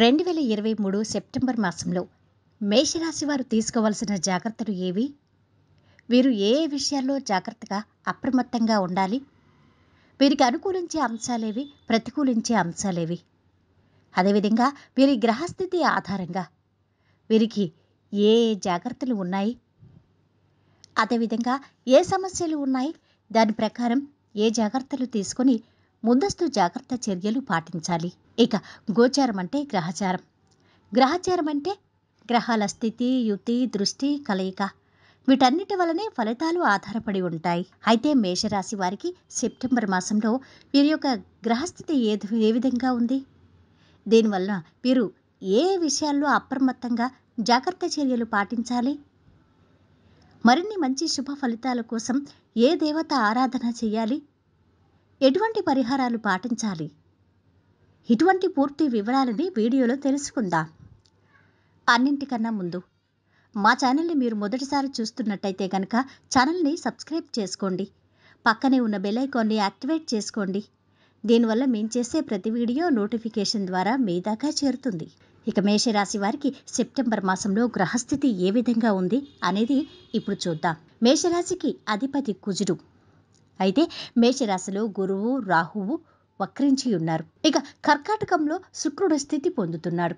రెండు వేల ఇరవై మూడు సెప్టెంబర్ మాసంలో మేషరాశి వారు తీసుకోవాల్సిన జాగ్రత్తలు ఏవి వీరు ఏ విషయాల్లో జాగ్రత్తగా అప్రమత్తంగా ఉండాలి వీరికి అనుకూలించే అంశాలేవి ప్రతికూలించే అంశాలేవి అదేవిధంగా వీరి గ్రహస్థితి ఆధారంగా వీరికి ఏ జాగ్రత్తలు ఉన్నాయి అదేవిధంగా ఏ సమస్యలు ఉన్నాయి దాని ప్రకారం ఏ జాగ్రత్తలు తీసుకొని ముందస్తు జాగ్రత్త చర్యలు పాటించాలి ఇక గోచారం అంటే గ్రహచారం గ్రహచారం అంటే గ్రహాల స్థితి యుతి దృష్టి కలయిక వీటన్నిటి వలనే ఫలితాలు ఆధారపడి ఉంటాయి అయితే మేషరాశి వారికి సెప్టెంబర్ మాసంలో వీరి యొక్క గ్రహస్థితి ఏ ఏ విధంగా ఉంది దీనివల్ల వీరు ఏ విషయాల్లో అప్రమత్తంగా జాగ్రత్త చర్యలు పాటించాలి మరిన్ని మంచి శుభ ఫలితాల కోసం ఏ దేవత ఆరాధన చేయాలి ఎటువంటి పరిహారాలు పాటించాలి ఇటువంటి పూర్తి వివరాలని వీడియోలో తెలుసుకుందాం అన్నింటికన్నా ముందు మా ఛానల్ని మీరు మొదటిసారి చూస్తున్నట్టయితే కనుక ఛానల్ని సబ్స్క్రైబ్ చేసుకోండి పక్కనే ఉన్న బెల్లైకాన్ని యాక్టివేట్ చేసుకోండి దీనివల్ల మేము చేసే ప్రతి వీడియో నోటిఫికేషన్ ద్వారా మీ దాకా చేరుతుంది ఇక మేషరాశి వారికి సెప్టెంబర్ మాసంలో గ్రహస్థితి ఏ విధంగా ఉంది అనేది ఇప్పుడు చూద్దాం మేషరాశికి అధిపతి కుజుడు అయితే మేషరాశిలో గురువు రాహువు వక్రించి ఉన్నారు ఇక కర్కాటకంలో శుక్రుడు స్థితి పొందుతున్నాడు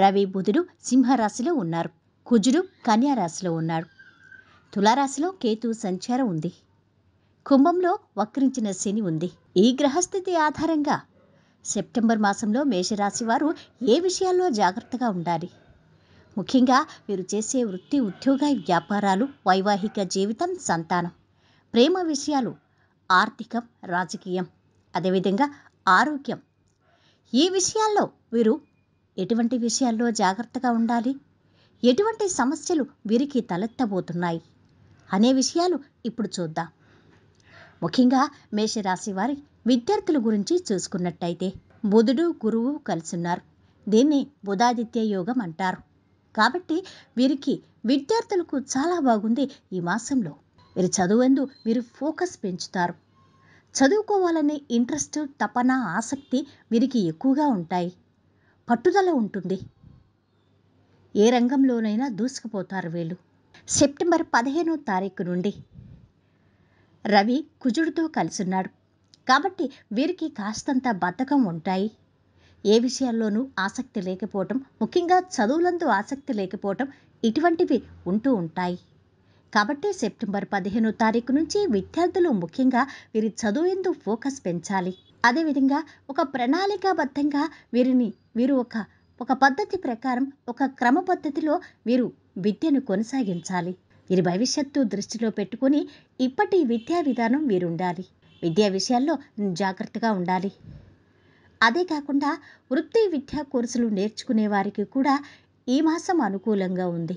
రవి బుధుడు సింహరాశిలో ఉన్నారు కుజుడు కన్యారాశిలో ఉన్నాడు తులారాశిలో కేతు సంచారం ఉంది కుంభంలో వక్రించిన శని ఉంది ఈ గ్రహస్థితి ఆధారంగా సెప్టెంబర్ మాసంలో మేషరాశి వారు ఏ విషయాల్లో జాగ్రత్తగా ఉండాలి ముఖ్యంగా మీరు చేసే వృత్తి ఉద్యోగ వ్యాపారాలు వైవాహిక జీవితం సంతానం ప్రేమ విషయాలు ఆర్థికం రాజకీయం అదేవిధంగా ఆరోగ్యం ఈ విషయాల్లో వీరు ఎటువంటి విషయాల్లో జాగ్రత్తగా ఉండాలి ఎటువంటి సమస్యలు వీరికి తలెత్తబోతున్నాయి అనే విషయాలు ఇప్పుడు చూద్దాం ముఖ్యంగా మేషరాశి వారి విద్యార్థుల గురించి చూసుకున్నట్టయితే బుధుడు గురువు కలిసిన్నారు దీన్ని బుధాదిత్య యోగం అంటారు కాబట్టి వీరికి విద్యార్థులకు చాలా బాగుంది ఈ మాసంలో మీరు చదువందు వీరు ఫోకస్ పెంచుతారు చదువుకోవాలనే ఇంట్రెస్ట్ తపన ఆసక్తి వీరికి ఎక్కువగా ఉంటాయి పట్టుదల ఉంటుంది ఏ రంగంలోనైనా దూసుకుపోతారు వీళ్ళు సెప్టెంబర్ పదిహేనో తారీఖు నుండి రవి కుజుడితో కలిసిన్నాడు కాబట్టి వీరికి కాస్తంత బద్ధకం ఉంటాయి ఏ విషయాల్లోనూ ఆసక్తి లేకపోవటం ముఖ్యంగా చదువులందు ఆసక్తి లేకపోవటం ఇటువంటివి ఉంటూ ఉంటాయి కాబట్టి సెప్టెంబర్ పదిహేను తారీఖు నుంచి విద్యార్థులు ముఖ్యంగా వీరి చదువుందు ఫోకస్ పెంచాలి అదేవిధంగా ఒక ప్రణాళికాబద్ధంగా వీరిని వీరు ఒక ఒక పద్ధతి ప్రకారం ఒక క్రమ పద్ధతిలో వీరు విద్యను కొనసాగించాలి వీరి భవిష్యత్తు దృష్టిలో పెట్టుకుని ఇప్పటి విద్యా విధానం వీరుండాలి విద్యా విషయాల్లో జాగ్రత్తగా ఉండాలి అదే కాకుండా వృత్తి విద్యా కోర్సులు నేర్చుకునే వారికి కూడా ఈ మాసం అనుకూలంగా ఉంది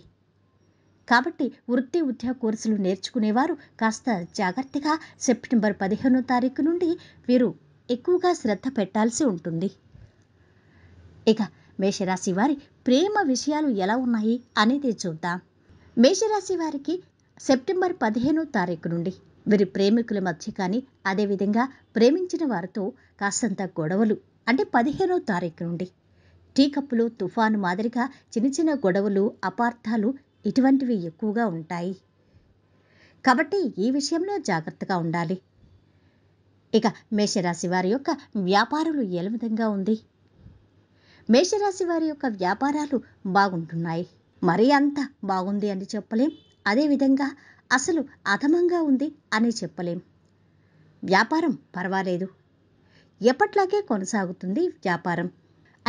కాబట్టి వృత్తి ఉద్యోగ కోర్సులు నేర్చుకునేవారు కాస్త జాగ్రత్తగా సెప్టెంబర్ పదిహేనో తారీఖు నుండి వీరు ఎక్కువగా శ్రద్ధ పెట్టాల్సి ఉంటుంది ఇక మేషరాశి వారి ప్రేమ విషయాలు ఎలా ఉన్నాయి అనేది చూద్దాం మేషరాశి వారికి సెప్టెంబర్ పదిహేనో తారీఖు నుండి వీరి ప్రేమికుల మధ్య కానీ అదేవిధంగా ప్రేమించిన వారితో కాస్తంత గొడవలు అంటే పదిహేనో తారీఖు నుండి టీ కప్పులు తుఫాను మాదిరిగా చిన్న చిన్న గొడవలు అపార్థాలు ఇటువంటివి ఎక్కువగా ఉంటాయి కాబట్టి ఈ విషయంలో జాగ్రత్తగా ఉండాలి ఇక మేషరాశి వారి యొక్క వ్యాపారులు ఏ విధంగా ఉంది మేషరాశి వారి యొక్క వ్యాపారాలు బాగుంటున్నాయి మరీ అంత బాగుంది అని చెప్పలేం అదేవిధంగా అసలు అధమంగా ఉంది అని చెప్పలేం వ్యాపారం పర్వాలేదు ఎప్పట్లాగే కొనసాగుతుంది వ్యాపారం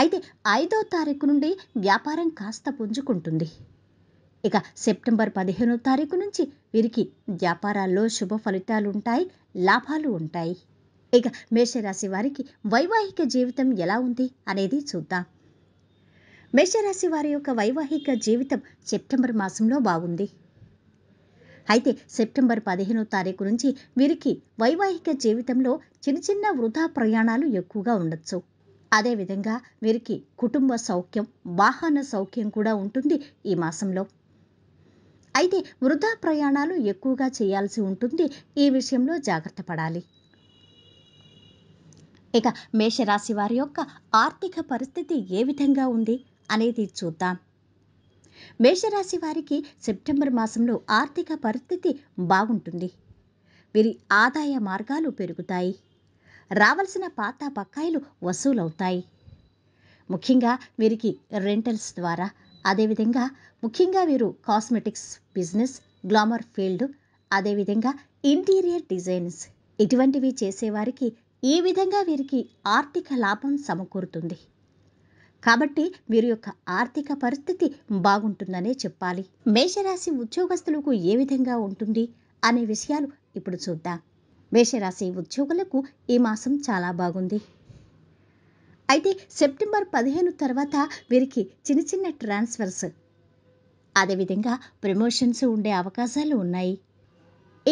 అయితే ఐదో తారీఖు నుండి వ్యాపారం కాస్త పుంజుకుంటుంది ఇక సెప్టెంబర్ పదిహేనో తారీఖు నుంచి వీరికి వ్యాపారాల్లో శుభ ఫలితాలు ఉంటాయి లాభాలు ఉంటాయి ఇక మేషరాశి వారికి వైవాహిక జీవితం ఎలా ఉంది అనేది చూద్దాం మేషరాశి వారి యొక్క వైవాహిక జీవితం సెప్టెంబర్ మాసంలో బాగుంది అయితే సెప్టెంబర్ పదిహేనో తారీఖు నుంచి వీరికి వైవాహిక జీవితంలో చిన్న చిన్న వృధా ప్రయాణాలు ఎక్కువగా ఉండొచ్చు అదేవిధంగా వీరికి కుటుంబ సౌఖ్యం వాహన సౌఖ్యం కూడా ఉంటుంది ఈ మాసంలో అయితే వృధా ప్రయాణాలు ఎక్కువగా చేయాల్సి ఉంటుంది ఈ విషయంలో జాగ్రత్త పడాలి ఇక మేషరాశి వారి యొక్క ఆర్థిక పరిస్థితి ఏ విధంగా ఉంది అనేది చూద్దాం మేషరాశి వారికి సెప్టెంబర్ మాసంలో ఆర్థిక పరిస్థితి బాగుంటుంది వీరి ఆదాయ మార్గాలు పెరుగుతాయి రావలసిన పాత బకాయిలు వసూలవుతాయి ముఖ్యంగా వీరికి రెంటల్స్ ద్వారా అదేవిధంగా ముఖ్యంగా వీరు కాస్మెటిక్స్ బిజినెస్ గ్లామర్ ఫీల్డ్ అదేవిధంగా ఇంటీరియర్ డిజైన్స్ ఇటువంటివి చేసేవారికి ఈ విధంగా వీరికి ఆర్థిక లాభం సమకూరుతుంది కాబట్టి వీరి యొక్క ఆర్థిక పరిస్థితి బాగుంటుందనే చెప్పాలి మేషరాశి ఉద్యోగస్తులకు ఏ విధంగా ఉంటుంది అనే విషయాలు ఇప్పుడు చూద్దాం మేషరాశి ఉద్యోగులకు ఈ మాసం చాలా బాగుంది అయితే సెప్టెంబర్ పదిహేను తర్వాత వీరికి చిన్న చిన్న ట్రాన్స్ఫర్స్ అదేవిధంగా ప్రమోషన్స్ ఉండే అవకాశాలు ఉన్నాయి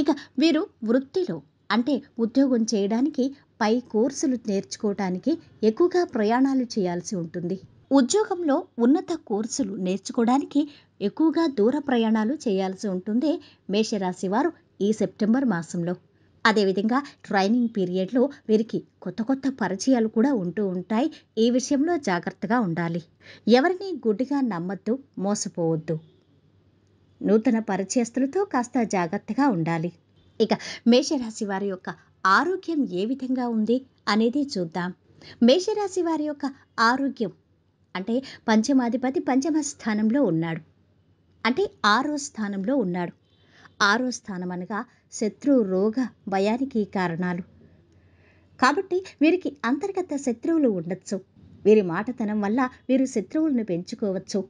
ఇక వీరు వృత్తిలో అంటే ఉద్యోగం చేయడానికి పై కోర్సులు నేర్చుకోవటానికి ఎక్కువగా ప్రయాణాలు చేయాల్సి ఉంటుంది ఉద్యోగంలో ఉన్నత కోర్సులు నేర్చుకోవడానికి ఎక్కువగా దూర ప్రయాణాలు చేయాల్సి ఉంటుంది మేషరాశి వారు ఈ సెప్టెంబర్ మాసంలో అదేవిధంగా ట్రైనింగ్ పీరియడ్లో వీరికి కొత్త కొత్త పరిచయాలు కూడా ఉంటూ ఉంటాయి ఈ విషయంలో జాగ్రత్తగా ఉండాలి ఎవరిని గుడ్డిగా నమ్మద్దు మోసపోవద్దు నూతన పరిచయస్తులతో కాస్త జాగ్రత్తగా ఉండాలి ఇక మేషరాశి వారి యొక్క ఆరోగ్యం ఏ విధంగా ఉంది అనేది చూద్దాం మేషరాశి వారి యొక్క ఆరోగ్యం అంటే పంచమాధిపతి పంచమ స్థానంలో ఉన్నాడు అంటే ఆరో స్థానంలో ఉన్నాడు ఆరో స్థానం అనగా శత్రు రోగ భయానికి కారణాలు కాబట్టి వీరికి అంతర్గత శత్రువులు ఉండొచ్చు వీరి మాటతనం వల్ల వీరు శత్రువులను పెంచుకోవచ్చు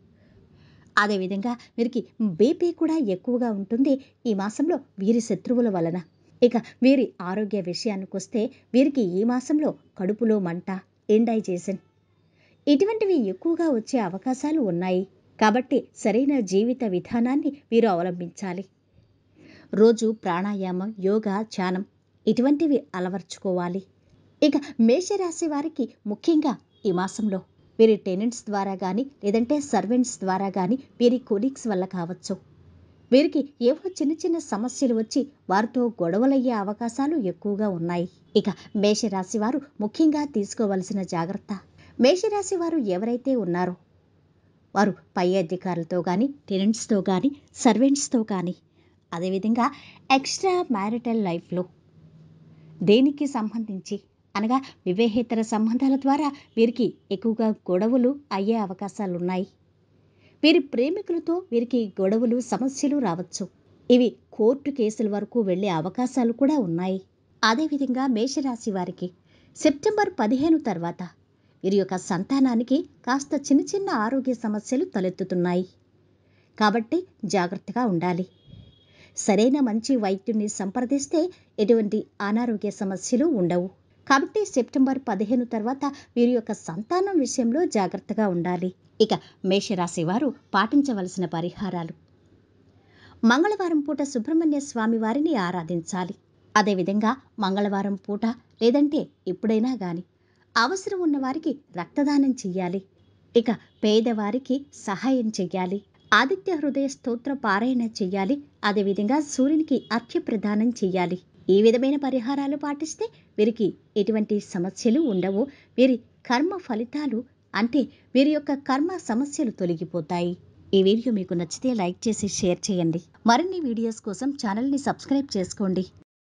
అదేవిధంగా వీరికి బీపీ కూడా ఎక్కువగా ఉంటుంది ఈ మాసంలో వీరి శత్రువుల వలన ఇక వీరి ఆరోగ్య విషయానికి వస్తే వీరికి ఈ మాసంలో కడుపులో మంట ఇండైజేషన్ ఇటువంటివి ఎక్కువగా వచ్చే అవకాశాలు ఉన్నాయి కాబట్టి సరైన జీవిత విధానాన్ని వీరు అవలంబించాలి రోజు ప్రాణాయామం యోగా ధ్యానం ఇటువంటివి అలవర్చుకోవాలి ఇక మేషరాశి వారికి ముఖ్యంగా ఈ మాసంలో వీరి టెనెంట్స్ ద్వారా కానీ లేదంటే సర్వెంట్స్ ద్వారా కానీ వీరి కొలీగ్స్ వల్ల కావచ్చు వీరికి ఏవో చిన్న చిన్న సమస్యలు వచ్చి వారితో గొడవలయ్యే అవకాశాలు ఎక్కువగా ఉన్నాయి ఇక మేషరాశి వారు ముఖ్యంగా తీసుకోవలసిన జాగ్రత్త మేషరాశి వారు ఎవరైతే ఉన్నారో వారు పై అధికారులతో కానీ టెనెంట్స్తో కానీ సర్వెంట్స్తో కానీ అదేవిధంగా ఎక్స్ట్రా మ్యారిటల్ లైఫ్లో దేనికి సంబంధించి అనగా వివేహేతర సంబంధాల ద్వారా వీరికి ఎక్కువగా గొడవలు అయ్యే అవకాశాలు ఉన్నాయి వీరి ప్రేమికులతో వీరికి గొడవలు సమస్యలు రావచ్చు ఇవి కోర్టు కేసుల వరకు వెళ్ళే అవకాశాలు కూడా ఉన్నాయి అదేవిధంగా మేషరాశి వారికి సెప్టెంబర్ పదిహేను తర్వాత వీరి యొక్క సంతానానికి కాస్త చిన్న చిన్న ఆరోగ్య సమస్యలు తలెత్తుతున్నాయి కాబట్టి జాగ్రత్తగా ఉండాలి సరైన మంచి వైద్యుడిని సంప్రదిస్తే ఎటువంటి అనారోగ్య సమస్యలు ఉండవు కాబట్టి సెప్టెంబర్ పదిహేను తర్వాత వీరి యొక్క సంతానం విషయంలో జాగ్రత్తగా ఉండాలి ఇక మేషరాశి వారు పాటించవలసిన పరిహారాలు మంగళవారం పూట సుబ్రహ్మణ్య స్వామి వారిని ఆరాధించాలి అదేవిధంగా మంగళవారం పూట లేదంటే ఎప్పుడైనా గాని అవసరం ఉన్నవారికి రక్తదానం చెయ్యాలి ఇక పేదవారికి సహాయం చెయ్యాలి ఆదిత్య హృదయ స్తోత్ర పారాయణ చేయాలి అదేవిధంగా సూర్యునికి అర్ఘ్య ప్రదానం చేయాలి ఈ విధమైన పరిహారాలు పాటిస్తే వీరికి ఎటువంటి సమస్యలు ఉండవు వీరి కర్మ ఫలితాలు అంటే వీరి యొక్క కర్మ సమస్యలు తొలగిపోతాయి ఈ వీడియో మీకు నచ్చితే లైక్ చేసి షేర్ చేయండి మరిన్ని వీడియోస్ కోసం ఛానల్ని సబ్స్క్రైబ్ చేసుకోండి